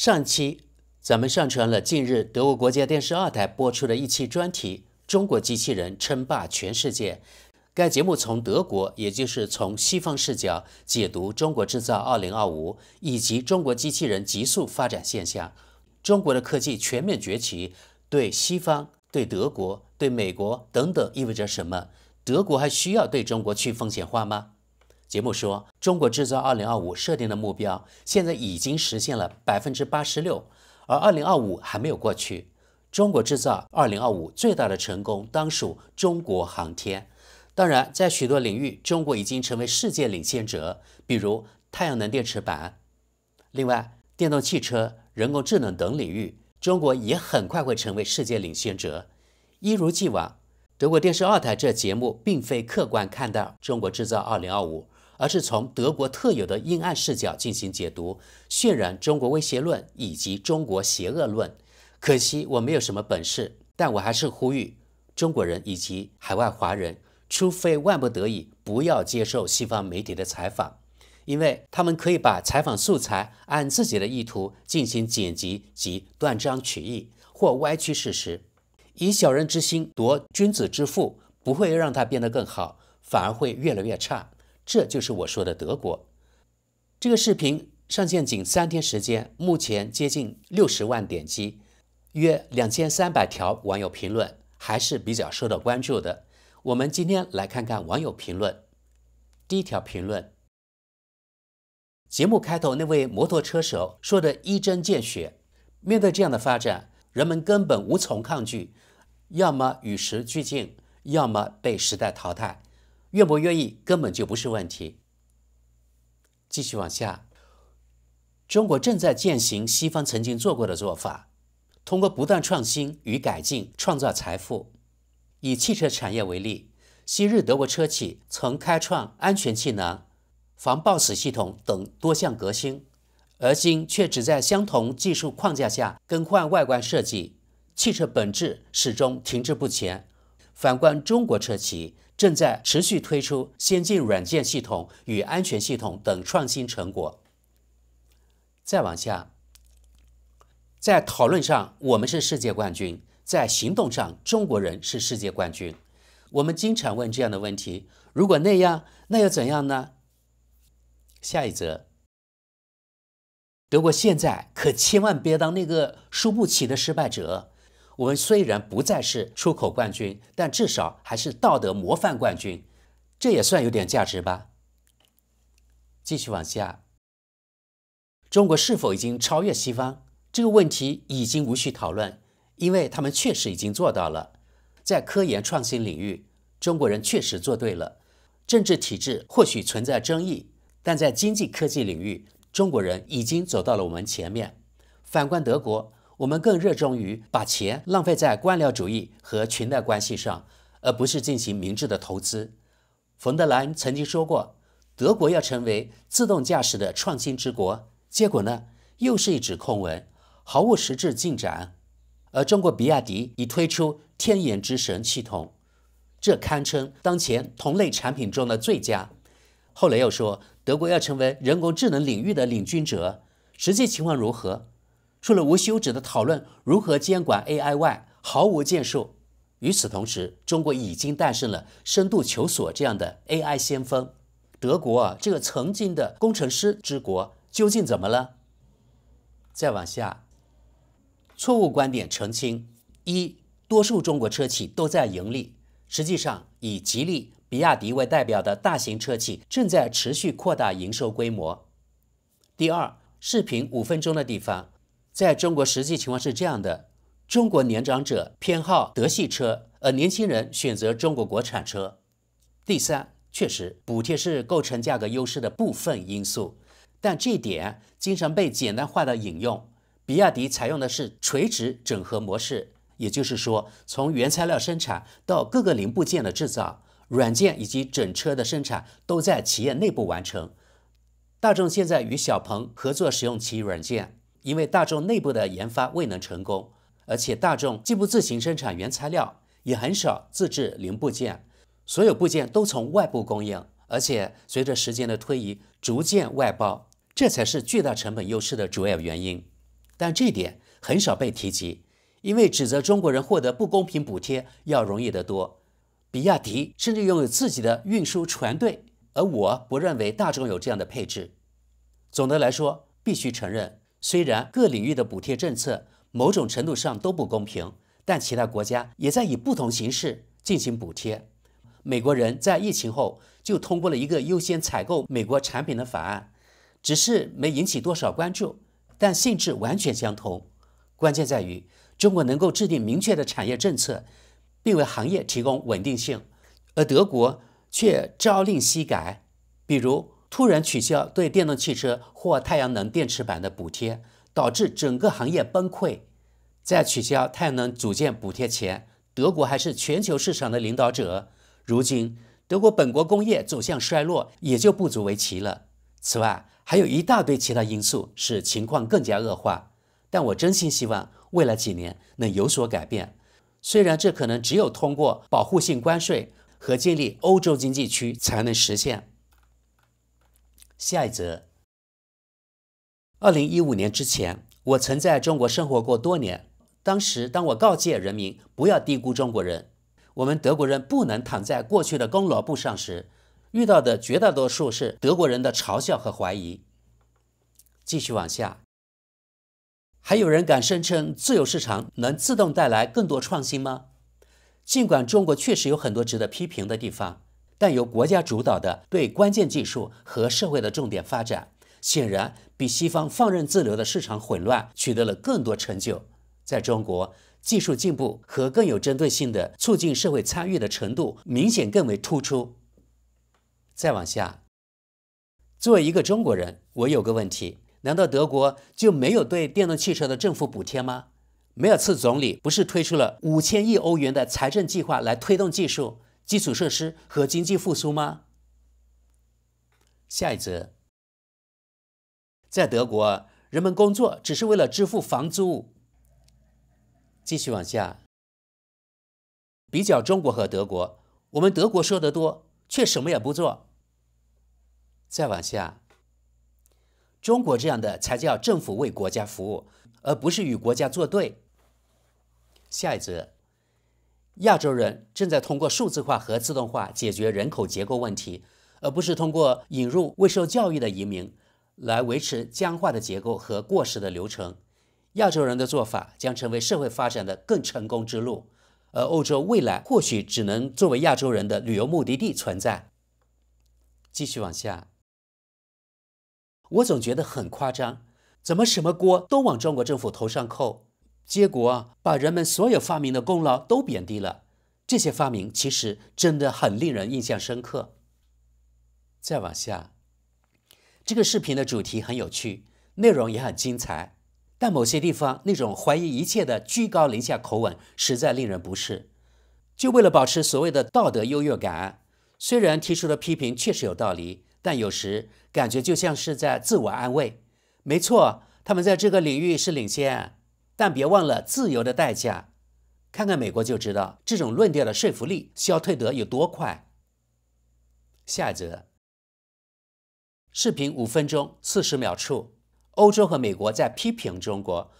上期咱们上传了近日德国国家电视二台播出的一期专题《中国机器人称霸全世界》。该节目从德国，也就是从西方视角解读中国制造二零二五以及中国机器人急速发展现象。中国的科技全面崛起，对西方、对德国、对美国等等意味着什么？德国还需要对中国去风险化吗？节目说，中国制造二零二五设定的目标现在已经实现了百分之八十六，而二零二五还没有过去。中国制造二零二五最大的成功当属中国航天，当然，在许多领域，中国已经成为世界领先者，比如太阳能电池板。另外，电动汽车、人工智能等领域，中国也很快会成为世界领先者。一如既往，德国电视二台这节目并非客观看待中国制造二零二五。而是从德国特有的阴暗视角进行解读，渲染中国威胁论以及中国邪恶论。可惜我没有什么本事，但我还是呼吁中国人以及海外华人，除非万不得已，不要接受西方媒体的采访，因为他们可以把采访素材按自己的意图进行剪辑及断章取义或歪曲事实，以小人之心夺君子之腹，不会让他变得更好，反而会越来越差。这就是我说的德国。这个视频上线仅三天时间，目前接近六十万点击，约两千三百条网友评论，还是比较受到关注的。我们今天来看看网友评论。第一条评论：节目开头那位摩托车手说的一针见血。面对这样的发展，人们根本无从抗拒，要么与时俱进，要么被时代淘汰。愿不愿意根本就不是问题。继续往下，中国正在践行西方曾经做过的做法，通过不断创新与改进创造财富。以汽车产业为例，昔日德国车企曾开创安全气囊、防抱死系统等多项革新，而今却只在相同技术框架下更换外观设计，汽车本质始终停滞不前。反观中国车企。正在持续推出先进软件系统与安全系统等创新成果。再往下，在讨论上，我们是世界冠军；在行动上，中国人是世界冠军。我们经常问这样的问题：如果那样，那又怎样呢？下一则，德国现在可千万别当那个输不起的失败者。我们虽然不再是出口冠军，但至少还是道德模范冠军，这也算有点价值吧。继续往下，中国是否已经超越西方这个问题已经无需讨论，因为他们确实已经做到了。在科研创新领域，中国人确实做对了。政治体制或许存在争议，但在经济科技领域，中国人已经走到了我们前面。反观德国。我们更热衷于把钱浪费在官僚主义和裙带关系上，而不是进行明智的投资。冯德兰曾经说过，德国要成为自动驾驶的创新之国，结果呢，又是一纸空文，毫无实质进展。而中国比亚迪已推出天眼之神系统，这堪称当前同类产品中的最佳。后来又说德国要成为人工智能领域的领军者，实际情况如何？除了无休止的讨论如何监管 AI 外，毫无建树。与此同时，中国已经诞生了深度求索这样的 AI 先锋。德国啊，这个曾经的工程师之国，究竟怎么了？再往下，错误观点澄清：一，多数中国车企都在盈利。实际上，以吉利、比亚迪为代表的大型车企正在持续扩大营收规模。第二，视频五分钟的地方。在中国实际情况是这样的：中国年长者偏好德系车，而年轻人选择中国国产车。第三，确实补贴是构成价格优势的部分因素，但这一点经常被简单化的引用。比亚迪采用的是垂直整合模式，也就是说，从原材料生产到各个零部件的制造、软件以及整车的生产都在企业内部完成。大众现在与小鹏合作使用其软件。因为大众内部的研发未能成功，而且大众既不自行生产原材料，也很少自制零部件，所有部件都从外部供应，而且随着时间的推移逐渐外包，这才是巨大成本优势的主要原因。但这点很少被提及，因为指责中国人获得不公平补贴要容易得多。比亚迪甚至拥有自己的运输船队，而我不认为大众有这样的配置。总的来说，必须承认。虽然各领域的补贴政策某种程度上都不公平，但其他国家也在以不同形式进行补贴。美国人在疫情后就通过了一个优先采购美国产品的法案，只是没引起多少关注，但性质完全相同。关键在于，中国能够制定明确的产业政策，并为行业提供稳定性，而德国却朝令夕改，比如。突然取消对电动汽车或太阳能电池板的补贴，导致整个行业崩溃。在取消太阳能组件补贴前，德国还是全球市场的领导者。如今，德国本国工业走向衰落也就不足为奇了。此外，还有一大堆其他因素使情况更加恶化。但我真心希望未来几年能有所改变，虽然这可能只有通过保护性关税和建立欧洲经济区才能实现。下一则。二零一五年之前，我曾在中国生活过多年。当时，当我告诫人民不要低估中国人，我们德国人不能躺在过去的功劳簿上时，遇到的绝大多数是德国人的嘲笑和怀疑。继续往下，还有人敢声称自由市场能自动带来更多创新吗？尽管中国确实有很多值得批评的地方。但由国家主导的对关键技术和社会的重点发展，显然比西方放任自流的市场混乱取得了更多成就。在中国，技术进步和更有针对性的促进社会参与的程度明显更为突出。再往下，作为一个中国人，我有个问题：难道德国就没有对电动汽车的政府补贴吗？梅尔茨总理不是推出了五千亿欧元的财政计划来推动技术？基础设施和经济复苏吗？下一则，在德国，人们工作只是为了支付房租。继续往下，比较中国和德国，我们德国说得多，却什么也不做。再往下，中国这样的才叫政府为国家服务，而不是与国家作对。下一则。亚洲人正在通过数字化和自动化解决人口结构问题，而不是通过引入未受教育的移民来维持僵化的结构和过时的流程。亚洲人的做法将成为社会发展的更成功之路，而欧洲未来或许只能作为亚洲人的旅游目的地存在。继续往下，我总觉得很夸张，怎么什么锅都往中国政府头上扣？结果把人们所有发明的功劳都贬低了，这些发明其实真的很令人印象深刻。再往下，这个视频的主题很有趣，内容也很精彩，但某些地方那种怀疑一切的居高临下口吻实在令人不适。就为了保持所谓的道德优越感，虽然提出的批评确实有道理，但有时感觉就像是在自我安慰。没错，他们在这个领域是领先。但别忘了自由的代价，看看美国就知道这种论调的说服力消退得有多快。下一则视频五分钟四十秒处，欧洲和美国在批评中国，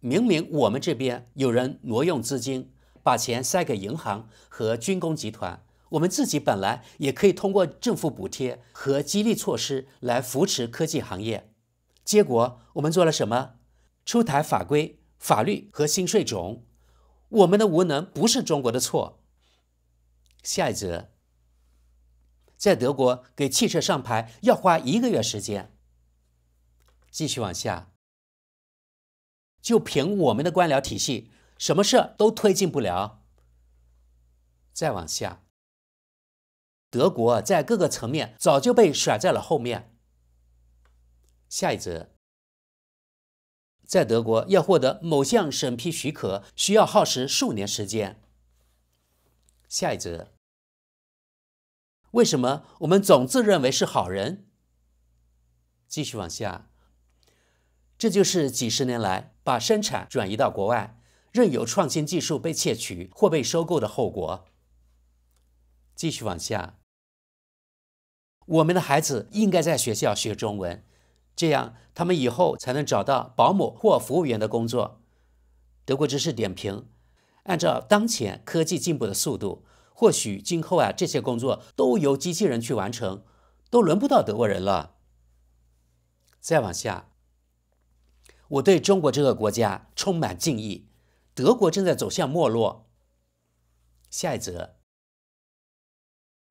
明明我们这边有人挪用资金，把钱塞给银行和军工集团，我们自己本来也可以通过政府补贴和激励措施来扶持科技行业，结果我们做了什么？出台法规。法律和新税种，我们的无能不是中国的错。下一则，在德国给汽车上牌要花一个月时间。继续往下，就凭我们的官僚体系，什么事都推进不了。再往下，德国在各个层面早就被甩在了后面。下一则。在德国，要获得某项审批许可，需要耗时数年时间。下一则，为什么我们总自认为是好人？继续往下，这就是几十年来把生产转移到国外，任由创新技术被窃取或被收购的后果。继续往下，我们的孩子应该在学校学中文。这样，他们以后才能找到保姆或服务员的工作。德国知识点评：按照当前科技进步的速度，或许今后啊，这些工作都由机器人去完成，都轮不到德国人了。再往下，我对中国这个国家充满敬意。德国正在走向没落。下一则：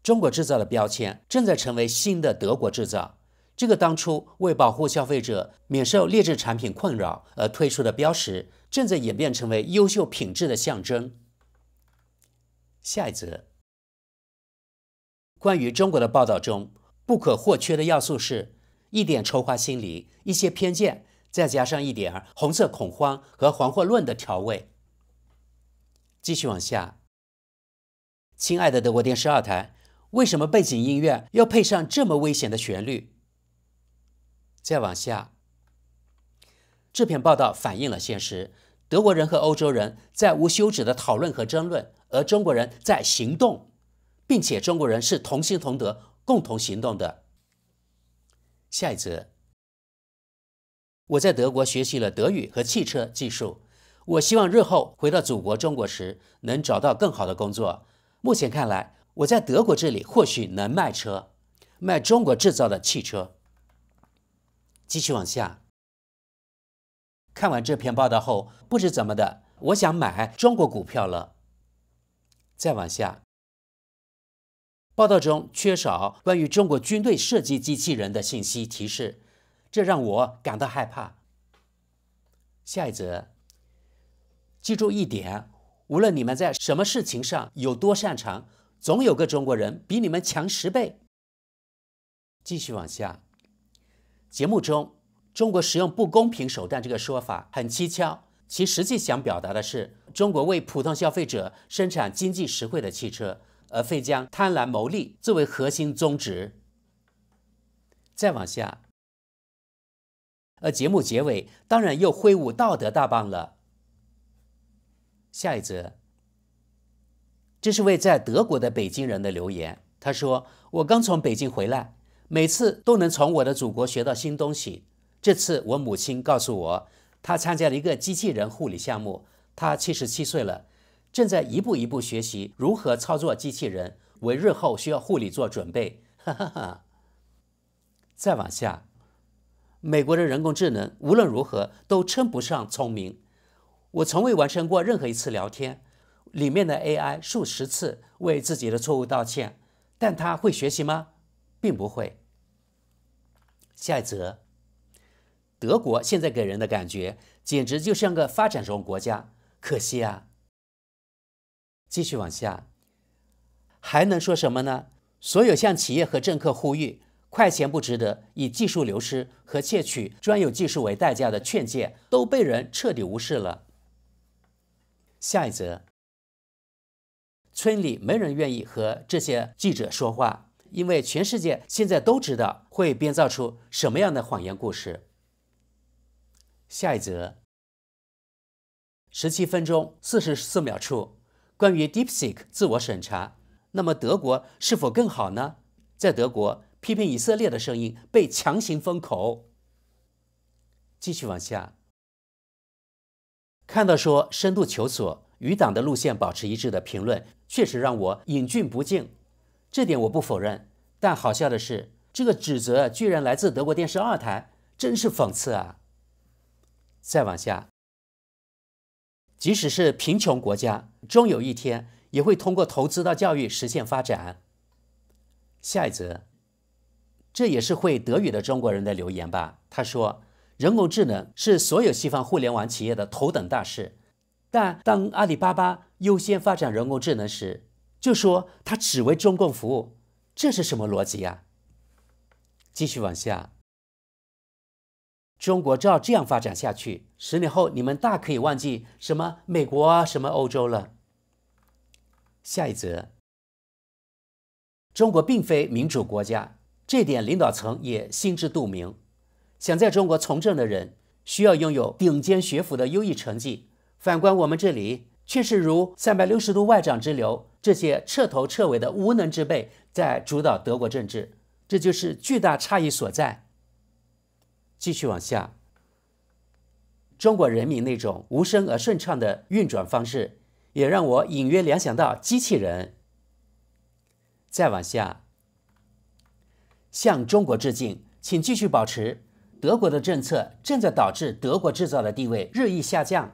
中国制造的标签正在成为新的德国制造。这个当初为保护消费者免受劣质产品困扰而推出的标识，正在演变成为优秀品质的象征。下一则关于中国的报道中不可或缺的要素是：一点仇华心理，一些偏见，再加上一点红色恐慌和黄祸论的调味。继续往下。亲爱的德国电视二台，为什么背景音乐要配上这么危险的旋律？再往下，这篇报道反映了现实：德国人和欧洲人在无休止的讨论和争论，而中国人在行动，并且中国人是同心同德、共同行动的。下一则：我在德国学习了德语和汽车技术，我希望日后回到祖国中国时能找到更好的工作。目前看来，我在德国这里或许能卖车，卖中国制造的汽车。继续往下。看完这篇报道后，不知怎么的，我想买中国股票了。再往下，报道中缺少关于中国军队射击机器人的信息提示，这让我感到害怕。下一则，记住一点：无论你们在什么事情上有多擅长，总有个中国人比你们强十倍。继续往下。节目中，中国使用不公平手段这个说法很蹊跷，其实际想表达的是，中国为普通消费者生产经济实惠的汽车，而非将贪婪牟利作为核心宗旨。再往下，而节目结尾当然又挥舞道德大棒了。下一则，这是位在德国的北京人的留言，他说：“我刚从北京回来。”每次都能从我的祖国学到新东西。这次我母亲告诉我，她参加了一个机器人护理项目。她七十七岁了，正在一步一步学习如何操作机器人，为日后需要护理做准备。哈哈哈。再往下，美国的人工智能无论如何都称不上聪明。我从未完成过任何一次聊天，里面的 AI 数十次为自己的错误道歉，但它会学习吗？并不会。下一则，德国现在给人的感觉简直就像个发展中国家，可惜啊。继续往下，还能说什么呢？所有向企业和政客呼吁“快钱不值得，以技术流失和窃取专有技术为代价”的劝诫，都被人彻底无视了。下一则，村里没人愿意和这些记者说话。因为全世界现在都知道会编造出什么样的谎言故事。下一则，十七分钟四十四秒处，关于 DeepSeek 自我审查，那么德国是否更好呢？在德国，批评以色列的声音被强行封口。继续往下，看到说“深度求索”与党的路线保持一致的评论，确实让我引俊不敬。这点我不否认，但好笑的是，这个指责居然来自德国电视二台，真是讽刺啊！再往下，即使是贫穷国家，终有一天也会通过投资到教育实现发展。下一则，这也是会德语的中国人的留言吧？他说：“人工智能是所有西方互联网企业的头等大事，但当阿里巴巴优先发展人工智能时。”就说他只为中共服务，这是什么逻辑呀？继续往下，中国照这样发展下去，十年后你们大可以忘记什么美国啊，什么欧洲了。下一则，中国并非民主国家，这点领导层也心知肚明。想在中国从政的人，需要拥有顶尖学府的优异成绩。反观我们这里，却是如三百六十度外长之流。这些彻头彻尾的无能之辈在主导德国政治，这就是巨大差异所在。继续往下，中国人民那种无声而顺畅的运转方式，也让我隐约联想到机器人。再往下，向中国致敬，请继续保持。德国的政策正在导致德国制造的地位日益下降。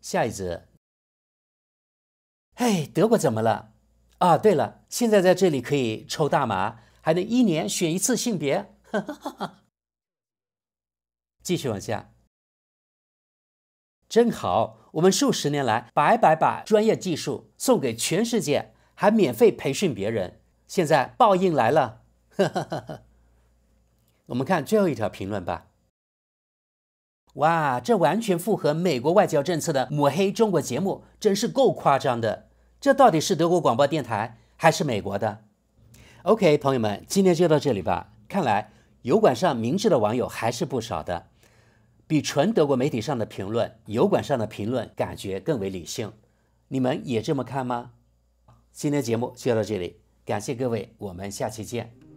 下一则。哎，德国怎么了？啊，对了，现在在这里可以抽大麻，还能一年选一次性别。哈哈哈。继续往下，真好我们数十年来白白把专业技术送给全世界，还免费培训别人，现在报应来了。哈哈哈哈。我们看最后一条评论吧。哇，这完全符合美国外交政策的抹黑中国节目，真是够夸张的。这到底是德国广播电台还是美国的？OK，朋友们，今天就到这里吧。看来油管上明智的网友还是不少的，比纯德国媒体上的评论，油管上的评论感觉更为理性。你们也这么看吗？今天节目就到这里，感谢各位，我们下期见。